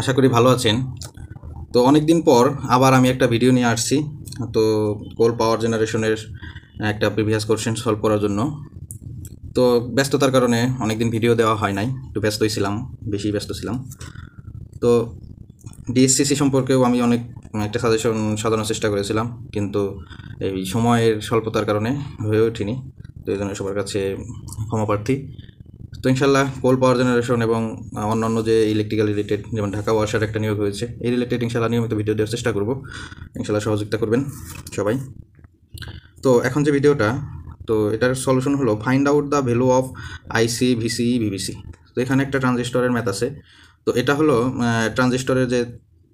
আশা করি ভালো আছেন তো অনেক দিন পর আবার আমি একটা ভিডিও নিয়ে আসছি তো কোল পাওয়ার জেনারেশনের একটা প্রিভিয়াস কোশ্চেন সলভ করার জন্য তো ব্যস্ততার কারণে অনেক দিন ভিডিও দেওয়া হয় নাই একটু ব্যস্তই ছিলাম বেশি ব্যস্ত ছিলাম তো ডিএসসিসি সম্পর্কেও আমি অনেক একটা সাজেশন সাজানোর চেষ্টা করেছিলাম কিন্তু এই সময়ের স্বল্পতার কারণে হয়ে ওঠেনি তো এই জন্য সবার কাছে ক্ষমাপ্রার্থী তো ইনশাল্লাহ কোল পাওয়ার জেনারেশন এবং অন্যান্য যে ইলেকট্রিক্যাল রিলেটেড যেমন ঢাকা ওয়াশার একটা নিয়োগ হয়েছে এই রিলেটেড ইনশাল্লাহ নিয়মিত ভিডিও দেওয়ার চেষ্টা করবো ইনশাল্লাহ সহযোগিতা করবেন সবাই তো এখন যে ভিডিওটা তো এটার সলিউশন হলো find out the value of IC VC VVC তো এখানে একটা ট্রানজিস্টরের ম্যাথ আছে তো এটা হলো ট্রানজিস্টরের যে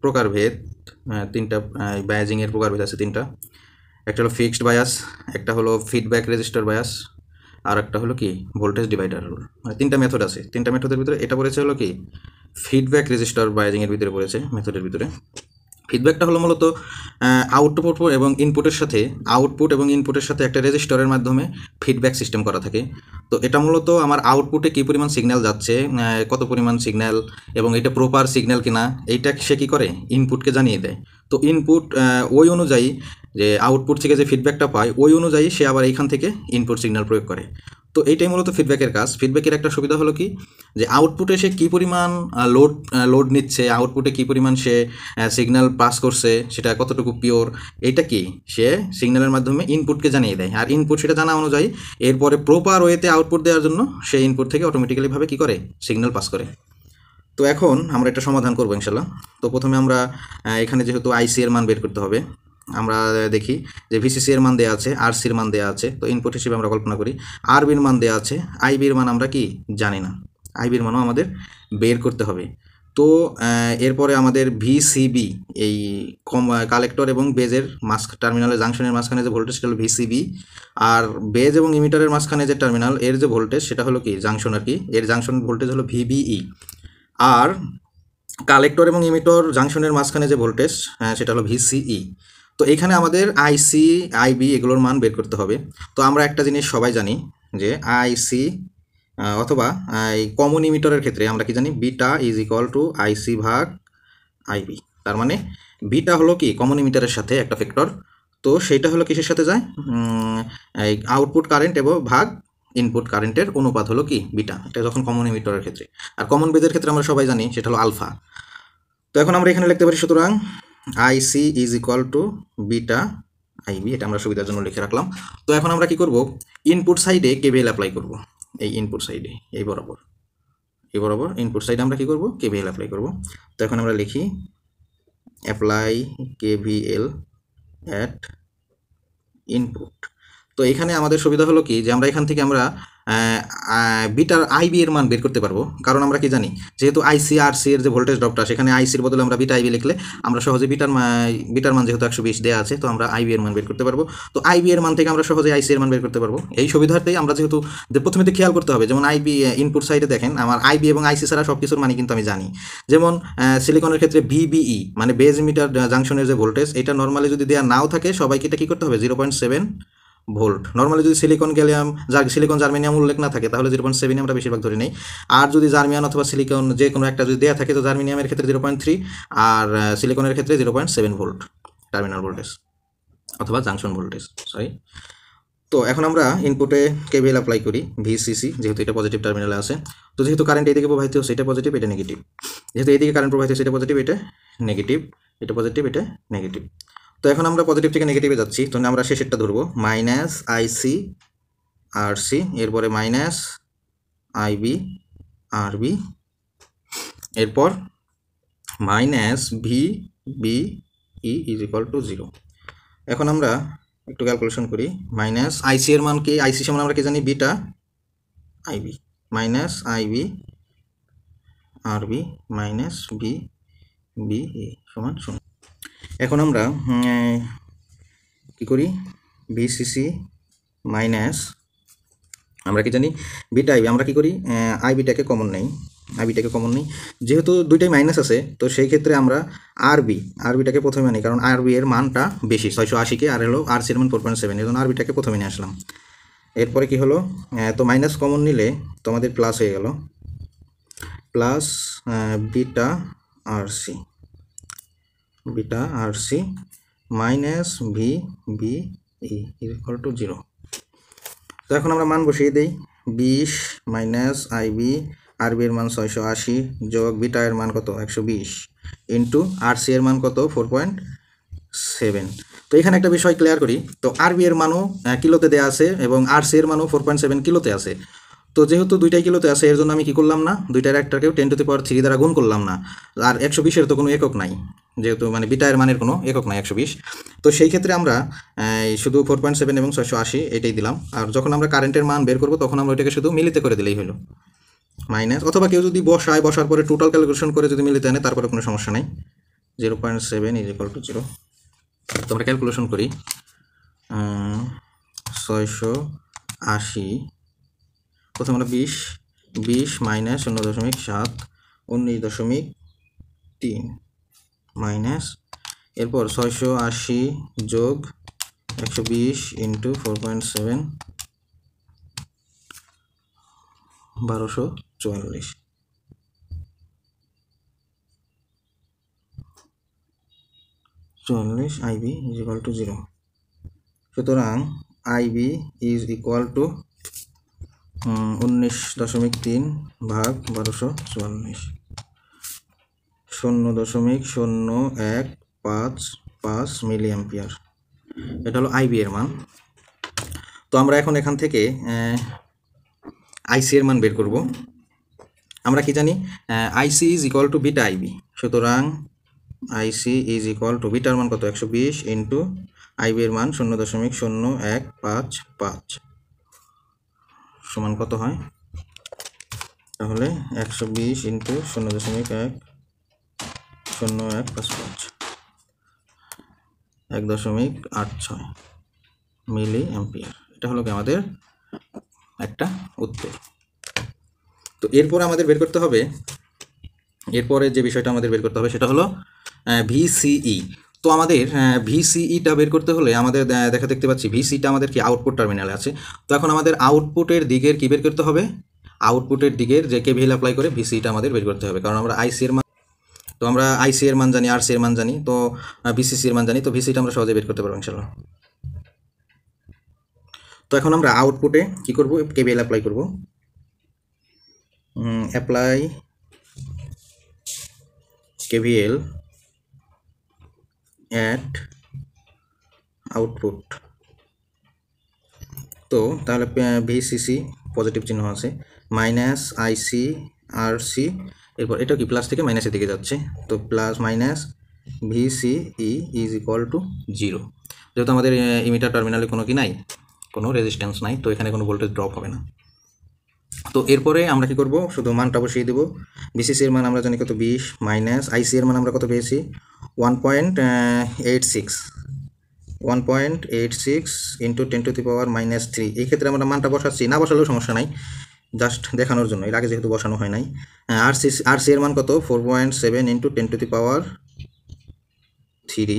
প্রকারভেদ তিনটা বায়াজিংয়ের প্রকারভেদ আছে তিনটা একটা হলো ফিক্সড বায়াস একটা হলো ফিডব্যাক রেজিস্টার বায়াস আর একটা হলো কি ভোল্টেজ ডিভাইডার রুল মানে তিনটা মেথড আছে তিনটা মেথডের ভিতরে এটা পড়েছে হলো কি ফিডব্যাক রেজিস্টার বায়াজিংয়ের ভিতরে পড়েছে মেথডের ভিতরে ফিডব্যাকটা হলো মূলত আউটপুট এবং ইনপুটের সাথে আউটপুট এবং ইনপুটের সাথে একটা রেজিস্টারের মাধ্যমে ফিডব্যাক সিস্টেম করা থাকে তো এটা মূলত আমার আউটপুটে কী পরিমাণ সিগন্যাল যাচ্ছে কত পরিমাণ সিগন্যাল এবং এটা প্রপার সিগন্যাল কিনা এইটা সে কী করে ইনপুটকে জানিয়ে দেয় তো ইনপুট ওই অনুযায়ী যে আউটপুট থেকে যে ফিডব্যাকটা পায় ওই অনুযায়ী সে আবার এইখান থেকে ইনপুট সিগন্যাল প্রয়োগ করে তো এইটাই মূলত ফিডব্যাকের কাজ ফিডব্যাকের একটা সুবিধা হলো কি যে আউটপুটে সে কী পরিমাণ লোড লোড নিচ্ছে আউটপুটে কী পরিমাণ সে সিগন্যাল পাস করছে সেটা কতটুকু পিওর এটা কি সে সিগন্যালের মাধ্যমে ইনপুটকে জানিয়ে দেয় আর ইনপুট সেটা জানা অনুযায়ী এরপরে প্রপার ওয়েতে আউটপুট দেওয়ার জন্য সে ইনপুট থেকে অটোমেটিক্যালিভাবে কী করে সিগন্যাল পাস করে তো এখন আমরা এটা সমাধান করবো ইনশাল্লাহ তো প্রথমে আমরা এখানে যেহেতু আইসি এর মান বের করতে হবে আমরা দেখি যে ভিসিসি এর মান দেওয়া আছে আর সির মান দেওয়া আছে তো ইনপুট হিসেবে আমরা কল্পনা করি আর বির মান দেওয়া আছে আই বির মান আমরা কি জানি না আই বির মানও আমাদের বের করতে হবে তো এরপরে আমাদের ভিসিবি এই কম কালেক্টর এবং বেজের মাস্ক টার্মিনালের জাংশনের মাঝখানে যে ভোল্টেজ সেটা হলো ভিসিবি আর বেজ এবং ইমিটারের মাঝখানে যে টার্মিনাল এর যে ভোল্টেজ সেটা হলো কি জাংশন আর কি এর জাংশন ভোল্টেজ হলো ভিবিই e। আর কালেক্টর এবং ইমিটর জাংশনের মাঝখানে যে ভোল্টেজ সেটা হলো ভিসিই তো এখানে আমাদের আইসি আইবি এগুলোর মান বের করতে হবে তো আমরা একটা জিনিস সবাই জানি যে আইসি অথবা এই কমন ইমিটরের ক্ষেত্রে আমরা কি জানি beta is equal to IC ভাগ আইবি তার মানে বিটা হলো কি কমন ইমিটারের সাথে একটা ফ্যাক্টর তো সেইটা হলো কিসের সাথে যায় এই আউটপুট কারেন্ট এবং ভাগ ইনপুট কারেন্টের অনুপাত হলো কি বিটা এটা যখন কমন ইমিটরের ক্ষেত্রে আর কমন বেদের ক্ষেত্রে আমরা সবাই জানি সেটা হলো আলফা তো এখন আমরা এখানে লিখতে পারি সুতরাং I C is equal to beta IB এটা আমরা সুবিধার জন্য লিখে রাখলাম তো এখন আমরা কি করব ইনপুট সাইডে কেবিএল অ্যাপ্লাই করব এই ইনপুট সাইডে এই বরাবর এই বরাবর ইনপুট সাইডে আমরা কি করব কেভিএল অ্যাপ্লাই করব তো এখন আমরা লিখি অ্যাপ্লাই কেভিএল অ্যাট ইনপুট তো এখানে আমাদের সুবিধা হলো কি যে আমরা এখান থেকে আমরা বিটার আইবি এর মান বের করতে পারবো কারণ আমরা কি জানি যেহেতু আইসিআরসি এর যে ভোল্টেজ ড্রপটা সেখানে আইসির বদলে আমরা বিটা আইবি লিখলে আমরা সহজে বিটার বিটার মান যেহেতু একশো বিশ দেওয়া আছে তো আমরা আইবি এর মান বের করতে পারবো তো আইবি এর মান থেকে আমরা সহজে আইসি এর মান বের করতে পারবো এই সুবিধার্থেই আমরা যেহেতু প্রথমে তো খেয়াল করতে হবে যেমন আইবি ইনপুট সাইডে দেখেন আমার আইবি এবং আইসি ছাড়া সব কিছুর মানে কিন্তু আমি জানি যেমন সিলিকনের ক্ষেত্রে বিবিই e, মানে বেজ মিটার জাংশনের যে ভোল্টেজ এটা নর্মালি যদি দেওয়া নাও থাকে সবাইকে এটা কী করতে হবে zero point seven volt normally যদি সিলিকন গ্যালিয়াম সিলিকন জার্মেনিয়াম উল্লেখ না থাকে তাহলে জিরো পয়েন্ট সেভেন আমরা বেশিরভাগ ধরে নেই আর যদি জার্মিয়ান অথবা সিলিকন যে কোনো একটা যদি দেওয়া থাকে তো জার্মিনিয়ামের ক্ষেত্রে জিরো পয়েন্ট থ্রি আর সিলিকনের ক্ষেত্রে zero point seven volt terminal voltage অথবা জাংশন ভোল্টেজ সরি তো এখন আমরা ইনপুটে কেবিএল অ্যাপ্লাই করি ভিসিসি যেহেতু এটা পজিটিভ টার্মিনালে আছে তো যেহেতু কারেন্ট এইদিকে প্রবাহিত হচ্ছে এটা পজিটিভ এটা নেগেটিভ যেহেতু এইদিকে কারেন্ট প্রবাহিত হচ্ছে এটা পজিটিভ এটা নেগেটিভ এটা পজিটিভ এটা নেগেটিভ তো এখন আমরা পজিটিভ থেকে নেগেটিভে যাচ্ছি তো আমরা শেষেরটা ধরবো মাইনাস আইসি আর সি এরপরে মাইনাস আইবি আর বি এরপর minus V B E is equal to zero এখন আমরা একটু ক্যালকুলেশন করি মাইনাস আইসি এর মান কি আইসি সমান আমরা কি জানি beta IB minus IB R B minus V B E সমান শূন্য এখন আমরা কি করি বিসিসি মাইনাস আমরা কি জানি বিটা আইবি আমরা কি করি আইবিটাকে কমন নেই আইবিটাকে কমন নেই যেহেতু দুইটাই মাইনাস আছে তো সেই ক্ষেত্রে আমরা আরবি আরবিটাকে প্রথমে আনি কারণ আরবি এর মানটা বেশি ছয়শো আশিকে আর হলো আর সি এর মান ফোর পয়েন্ট সেভেন এই জন্য আরবিটাকে প্রথমে নিয়ে আসলাম এরপরে কি হলো তো মাইনাস কমন নিলে তোমাদের প্লাস হয়ে গেল plus beta R C beta R C minus V B equal to zero তো এখন আমরা মান বসিয়ে দেই বিশ মাইনাস আইবি বি এর মান ছয়শো আশি যোগ বিটা এর মান কত একশো বিশ ইন্টু আর সি এর মান কত ফোর পয়েন্ট সেভেন তো এখানে একটা বিষয় ক্লিয়ার করি তো আর বি এর মানও কিলোতে দেওয়া আছে এবং আর সি এর মানও ফোর পয়েন্ট সেভেন কিলোতে আছে তো যেহেতু দুইটাই কিলোতে আছে এর জন্য আমি কি করলাম না দুইটার একটাকেও ten to the power three দ্বারা গুণ করলাম না আর একশো বিশের তো কোনো একক নাই যেহেতু মানে বিটায়ের মানের কোনো একক নাই একশো বিশ তো সেই ক্ষেত্রে আমরা শুধু ফোর পয়েন্ট সেভেন এবং ছয়শো আশি এটাই দিলাম আর যখন আমরা কারেন্টের মান বের করবো তখন আমরা ওইটাকে শুধু মিলিতে করে দিলেই হলো মাইনাস অথবা কেউ যদি বসায় বসার পরে টোটাল ক্যালকুলেশন করে যদি মিলিতে আনে তারপরে কোনো সমস্যা নেই zero point seven is equal to zero তো আমরা ক্যালকুলেশন করি ছয়শো আশি প্রথম হলো বিশ বিশ মাইনাস শূন্য দশমিক সাত উনিশ দশমিক তিন মাইনাস এরপর ছয়শো আশি যোগ একশো বিশ ইন্টু ফোর পয়েন্ট সেভেন বারোশো চুয়াল্লিশ চুয়াল্লিশ IB is equal to zero সুতরাং আইবি ইজ ইকুয়াল টু উনিশ দশমিক তিন ভাগ বারোশো চুয়াল্লিশ শূন্য দশমিক শূন্য এক পাঁচ পাঁচ মিলিয়াম্পিয়ার এটা হলো আইবি এর মান তো আমরা এখন এখান থেকে আইসি এর মান বের করব আমরা কি জানি IC is equal to beta IB সুতরাং আইসি ইজ ইকুয়াল টু বিটার মান কত একশো বিশ ইন্টু আইবি এর মান শূন্য দশমিক শূন্য এক পাঁচ পাঁচ সমান কত হয় তাহলে একশো বিশ ইন্টু শূন্য দশমিক এক শূন্য এক পাঁচ পাঁচ এক দশমিক আট ছয় মিলি অ্যাম্পিয়ার এটা হলো কি আমাদের একটা উত্তর তো এরপর আমাদের বের করতে হবে এরপরে যে বিষয়টা আমাদের বের করতে হবে সেটা হলো ভিসিই তো আমাদের ভিসিইটা হ্যাঁ, e বের করতে হলে আমাদের দেখা দেখতে পাচ্ছি ভিসিটা e আমাদের কি আউটপুট টার্মিনালে আছে তো এখন আমাদের আউটপুটের দিকের কি বের করতে হবে আউটপুটের দিকের যে কেভিএল অ্যাপ্লাই করে ভিসিটা e আমাদের বের করতে হবে কারণ আমরা আইসি এর মান তো আমরা আইসি এর মান জানি আর সি এর মান জানি তো বিসিসি এর মান জানি তো ভিসিটা আমরা সহজে বের করতে পারবো ইনশাল্লাহ তো এখন আমরা আউটপুটে কি করব কেবিএল অ্যাপ্লাই করব অ্যাপ্লাই কেভিএল অ্যাট আউটপুট তো তাহলে ভিসিসি পজিটিভ চিহ্ন আছে মাইনাস আইসি আর সি এরপর এটা কি প্লাস থেকে মাইনাসের দিকে যাচ্ছে তো plus minus VCE is equal to zero যেহেতু আমাদের ইমিটার টার্মিনালে কোনো কি নাই কোনো রেজিস্ট্যান্স নাই তো এখানে কোনো ভোল্টেজ ড্রপ হবে না তো এরপরে আমরা কি করব শুধু মানটা বসিয়ে দেবো বিসিসি এর মান আমরা জানি কত বিশ মাইনাস আইসি এর মান আমরা কত পেয়েছি one point eight six one point eight six into ten to the power minus three এই ক্ষেত্রে আমরা মানটা বসাচ্ছি না বসালেও সমস্যা নাই জাস্ট দেখানোর জন্য এর আগে যেহেতু বসানো হয় নাই আর সি আর সি এর মান কত four point seven into ten to the power three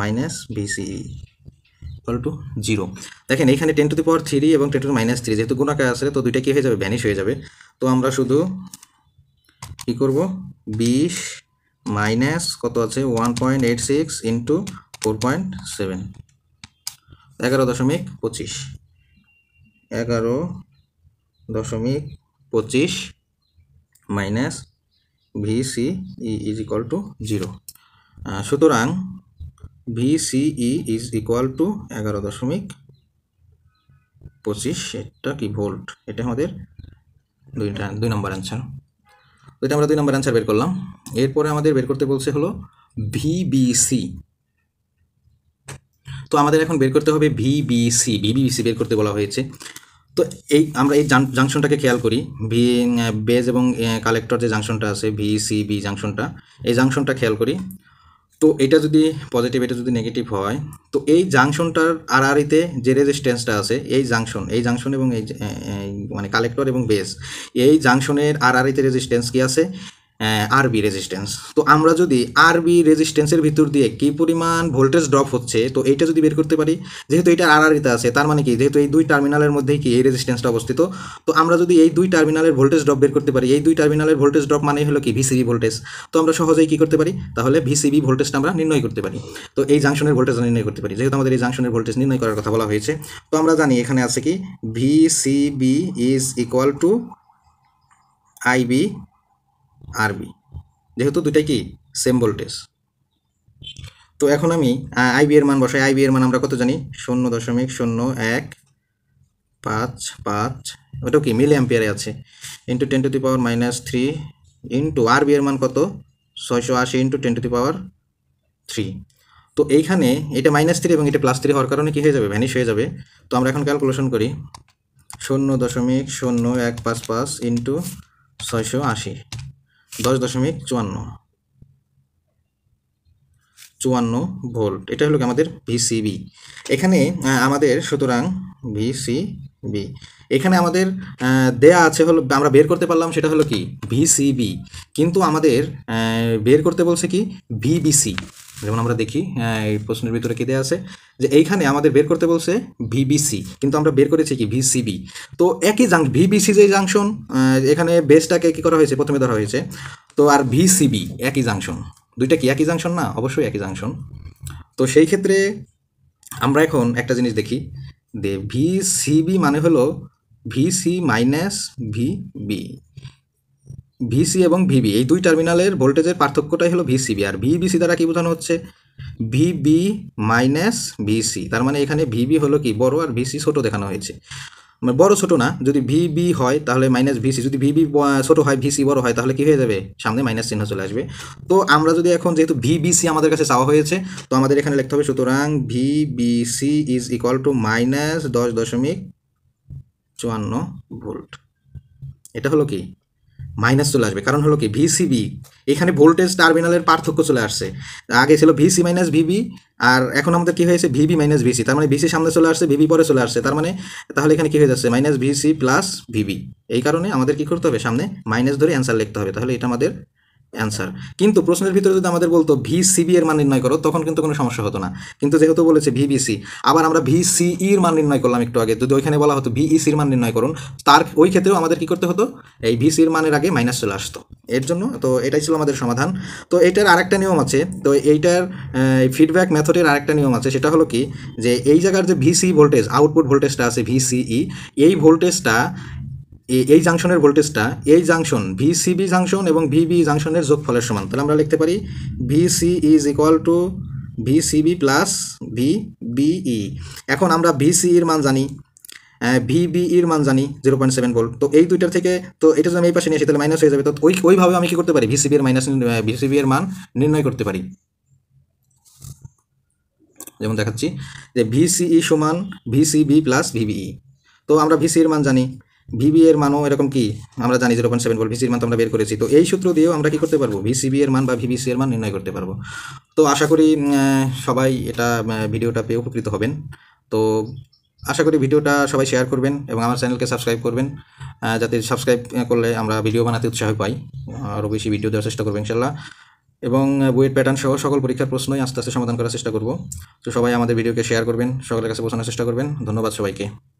minus VCE equal to zero দেখেন এখানে ten to the power three এবং টেন টু মাইনাস থ্রি যেহেতু গুণাকার আছে তো দুইটা কী হয়ে যাবে ভ্যানিশ হয়ে যাবে তো আমরা শুধু কী করব বিশ মাইনাস কত আছে one point eight six into four point seven এগারো দশমিক পঁচিশ এগারো দশমিক পঁচিশ minus VC is equal to zero সুতরাং ভিসিই ইজ ইকুয়াল টু এগারো দশমিক পঁচিশ এটা কি ভোল্ট এটা আমাদের দুইটা দুই নম্বর অ্যান্সার এটা আমরা দুই নম্বর অ্যান্সার বের করলাম এরপরে আমাদের বের করতে বলছে হলো ভিবিসি তো আমাদের এখন বের করতে হবে ভিবিসি ভিবিসি বের করতে বলা হয়েছে তো এই আমরা এই জাংশনটাকে খেয়াল করি ভি বেজ এবং কালেক্টর যে জাংশনটা আছে ভিসিবি বি জাংশনটা এই জাংশনটা খেয়াল করি তো এটা যদি পজিটিভ এটা যদি নেগেটিভ হয় তো এই জাংশনটার আড়াআড়িতে যে রেজিস্ট্যান্সটা আছে এই জাংশন এই জাংশন এবং এই মানে কালেক্টর এবং বেস এই জাংশনের আরিতে রেজিস্ট্যান্স কি আছে আরবি রেজিস্ট্যান্স তো আমরা যদি আরবি রেজিস্ট্যান্সের ভিতর দিয়ে কি পরিমাণ ভোল্টেজ ড্রপ হচ্ছে তো এইটা যদি বের করতে পারি যেহেতু এটা আরিতে আছে তার মানে কি যেহেতু এই দুই টার্মিনালের মধ্যেই কি এই রেজিস্ট্যান্সটা অবস্থিত তো আমরা যদি এই দুই টার্মিনালের ভোল্টেজ ড্রপ বের করতে পারি এই দুই টার্মিনালের ভোল্টেজ ড্রপ মানেই হলো কি ভিসিবি ভোল্টেজ তো আমরা সহজেই কি করতে পারি তাহলে ভিসিবি ভোল্টেজটা আমরা নির্ণয় করতে পারি তো এই জাংশনের ভোল্টেজ নির্ণয় করতে পারি যেহেতু আমাদের এই জাংশনের ভোল্টেজ নির্ণয় করার কথা বলা হয়েছে তো আমরা জানি এখানে আছে কি VCB is equal to IB RB যেহেতু দুটাই কি সেম ভোল্টেজ তো এখন আমি আইবি এর মান বসাই আইবি এর মান আমরা কত জানি শূন্য দশমিক শূন্য এক পাঁচ পাঁচ ওটাও কি মিলি অ্যাম্পিয়ারে আছে into ten to the power minus three into R B এর মান কত ছয়শো আশি into ten to the power three তো এইখানে এটা মাইনাস থ্রি এবং এটা প্লাস থ্রি হওয়ার কারণে কী হয়ে যাবে ভ্যানিশ হয়ে যাবে তো আমরা এখন ক্যালকুলেশন করি শূন্য দশমিক শূন্য এক পাঁচ পাঁচ ইন্টু ছয়শো আশি দশ দশমিক চুয়ান্ন চুয়ান্ন ভোল্ট এটা হলো আমাদের ভিসিবি এখানে আমাদের সুতরাং ভিসিবি এখানে আমাদের দেয়া আছে হলো আমরা বের করতে পারলাম সেটা হলো কি ভিসিবি কিন্তু আমাদের বের করতে বলছে কি ভিবিসি যেমন আমরা দেখি এই প্রশ্নের ভিতরে কী দেওয়া আছে যে এইখানে আমাদের বের করতে বলছে ভিবিসি কিন্তু আমরা বের করেছি কি ভিসিবি তো একই জাং ভিবিসি যে জাংশন এখানে বেসটাকে কী করা হয়েছে প্রথমে ধরা হয়েছে তো আর ভিসিবি একই জাংশন দুইটা কি একই জাংশন না অবশ্যই একই জাংশন তো সেই ক্ষেত্রে আমরা এখন একটা জিনিস দেখি দে ভিসিবি মানে হলো ভিসি মাইনাস ভিবি ভিসি এবং ভিবি এই দুই টার্মিনালের ভোল্টেজের পার্থক্যটাই হলো ভিসিবি আর ভিবিসি দ্বারা কী বোঝানো হচ্ছে ভিবি মাইনাস ভিসি তার মানে এখানে ভিবি হলো কি বড় আর ভিসি ছোট দেখানো হয়েছে মানে বড় ছোট না যদি ভিবি হয় তাহলে মাইনাস ভিসি যদি ভিবি ছোট হয় ভিসি বড় হয় তাহলে কি হয়ে যাবে সামনে মাইনাস চিহ্ন চলে আসবে তো আমরা যদি এখন যেহেতু ভিবিসি আমাদের কাছে চাওয়া হয়েছে তো আমাদের এখানে লিখতে হবে সুতরাং VBC is equal to minus দশ দশমিক চুয়ান্ন ভোল্ট এটা হলো কি মাইনাস চলে আসবে কারণ হলো কি ভিসিবি এখানে ভোল্টেজ টার্মিনালের পার্থক্য চলে আসছে আগে ছিল ভিসি মাইনাস ভিবি আর এখন আমাদের কি হয়েছে ভিবি মাইনাস ভিসি তার মানে ভিসি সামনে চলে আসছে ভিবি পরে চলে আসছে তার মানে তাহলে এখানে কি হয়ে যাচ্ছে মাইনাস ভিসি প্লাস ভিবি এই কারণে আমাদের কি করতে হবে সামনে মাইনাস ধরে অ্যান্সার লিখতে হবে তাহলে এটা আমাদের অ্যান্সার কিন্তু প্রশ্নের ভিতরে যদি আমাদের বলতো ভিসিবি এর মান নির্ণয় করো তখন কিন্তু কোনো সমস্যা হতো না কিন্তু যেহেতু বলেছে ভিবিসি আবার আমরা সি ইর e মান নির্ণয় করলাম একটু আগে যদি ওইখানে বলা হতো ভিইসির e মান নির্ণয় করুন তার ওই ক্ষেত্রেও আমাদের কি করতে হতো এই ভিসির e মানের আগে মাইনাস চলে আসতো এর জন্য তো এটাই ছিল আমাদের সমাধান তো এটার আরেকটা নিয়ম আছে তো এইটার ফিডব্যাক মেথডের আরেকটা নিয়ম আছে সেটা হলো কি যে এই জায়গার যে ভিসি ভোল্টেজ আউটপুট ভোল্টেজটা আছে ভিসিই এই ভোল্টেজটা এই জাংশনের ভোল্টেজটা এই জাংশন ভিসিবি জাংশন এবং ভিবি জাংশনের যোগফলের সমান তাহলে আমরা লিখতে পারি VC is equal to VCB plus V E এখন আমরা ভিসিইর e মান জানি ভিবিইর e মান জানি জিরো পয়েন্ট সেভেন ভোল্ট তো এই দুইটার থেকে তো এটা যদি আমি এই পাশে নিয়ে আসি তাহলে মাইনাস হয়ে যাবে তো ওই ওইভাবে আমি কী করতে পারি ভিসিবি এর মাইনাস ভিসিবি এর মান নির্ণয় করতে পারি যেমন দেখাচ্ছি যে ভিসিই e সমান ভিসিবি প্লাস ভিবিই তো আমরা সি এর মান জানি ভিবি এর মানও এরকম কি আমরা জানি জিরো পয়েন্ট সেভেন ভোল্ট ভিসির মান তো আমরা বের করেছি তো এই সূত্র দিয়েও আমরা কি করতে পারবো ভিসিবি এর মান বা ভিবিসি এর মান নির্ণয় করতে পারবো তো আশা করি সবাই এটা ভিডিওটা পেয়ে উপকৃত হবেন তো আশা করি ভিডিওটা সবাই শেয়ার করবেন এবং আমার চ্যানেলকে সাবস্ক্রাইব করবেন যাতে সাবস্ক্রাইব করলে আমরা ভিডিও বানাতে উৎসাহ পাই আরও বেশি ভিডিও দেওয়ার চেষ্টা করবো ইনশাল্লাহ এবং বইয়ের প্যাটার্ন সহ সকল পরীক্ষার প্রশ্নই আস্তে আস্তে সমাধান করার চেষ্টা করব তো সবাই আমাদের ভিডিওকে শেয়ার করবেন সকলের কাছে পৌঁছানোর চেষ্টা করবেন ধন্যবাদ সবাইকে